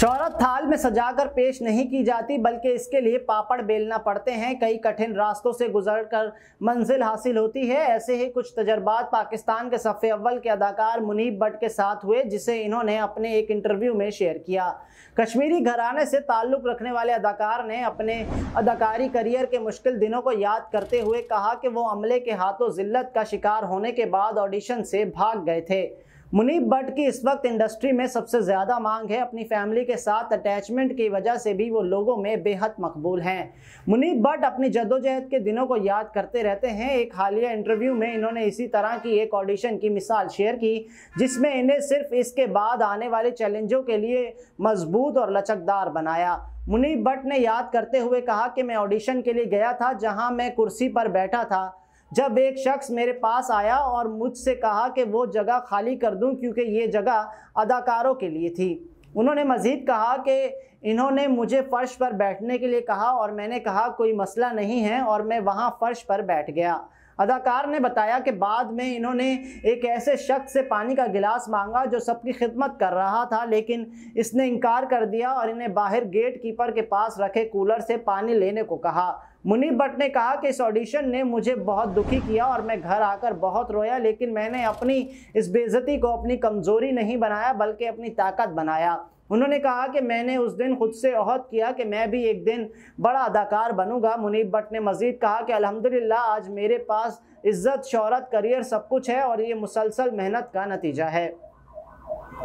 शौरत थाल में सजाकर पेश नहीं की जाती बल्कि इसके लिए पापड़ बेलना पड़ते हैं कई कठिन रास्तों से गुजर कर मंजिल हासिल होती है ऐसे ही कुछ तजर्बात पाकिस्तान के सफ़े अव्वल के अदाकार मुनीब भट्ट के साथ हुए जिसे इन्होंने अपने एक इंटरव्यू में शेयर किया कश्मीरी घराने से ताल्लुक़ रखने वाले अदाकार ने अपने अदाकारी करियर के मुश्किल दिनों को याद करते हुए कहा कि वो अमले के हाथों जिल्लत का शिकार होने के बाद ऑडिशन से भाग गए थे मुनीब भट्ट की इस वक्त इंडस्ट्री में सबसे ज़्यादा मांग है अपनी फैमिली के साथ अटैचमेंट की वजह से भी वो लोगों में बेहद मकबूल हैं मुनीब भट्ट अपनी जद्दोजहद के दिनों को याद करते रहते हैं एक हालिया इंटरव्यू में इन्होंने इसी तरह की एक ऑडिशन की मिसाल शेयर की जिसमें इन्हें सिर्फ इसके बाद आने वाले चैलेंजों के लिए मजबूत और लचकदार बनाया मुनीब भट्ट ने याद करते हुए कहा कि मैं ऑडिशन के लिए गया था जहां मैं कुर्सी पर बैठा था जब एक शख्स मेरे पास आया और मुझसे कहा कि वो जगह खाली कर दूं क्योंकि ये जगह अदाकारों के लिए थी उन्होंने मज़ीद कहा कि इन्होंने मुझे फ़र्श पर बैठने के लिए कहा और मैंने कहा कोई मसला नहीं है और मैं वहाँ फ़र्श पर बैठ गया अदाकार ने बताया कि बाद में इन्होंने एक ऐसे शख्स से पानी का गिलास मांगा जो सबकी खिदमत कर रहा था लेकिन इसने इनकार कर दिया और इन्हें बाहर गेट कीपर के पास रखे कूलर से पानी लेने को कहा मुनीब भट्ट ने कहा कि इस ऑडिशन ने मुझे बहुत दुखी किया और मैं घर आकर बहुत रोया लेकिन मैंने अपनी इस बेज़ती को अपनी कमज़ोरी नहीं बनाया बल्कि अपनी ताकत बनाया उन्होंने कहा कि मैंने उस दिन खुद से अहद किया कि मैं भी एक दिन बड़ा अदाकार बनूंगा मुनीब भट्ट ने मज़ीद कहा कि अल्हम्दुलिल्लाह आज मेरे पास इज़्ज़त शहरत करियर सब कुछ है और ये मुसलसल मेहनत का नतीजा है